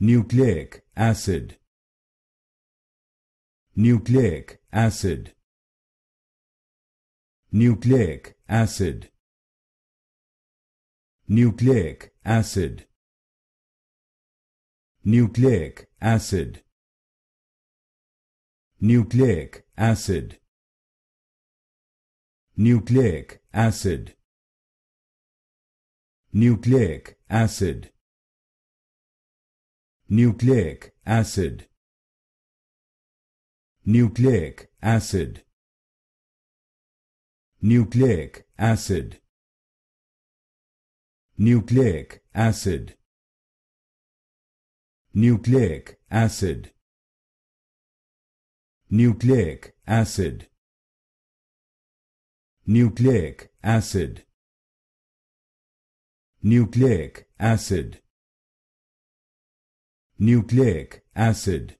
nucleic acid nucleic acid nucleic acid nucleic acid nucleic acid nucleic acid nucleic acid nucleic acid nucleic acid nucleic acid nucleic acid nucleic acid nucleic acid nucleic acid nucleic acid nucleic acid nucleic acid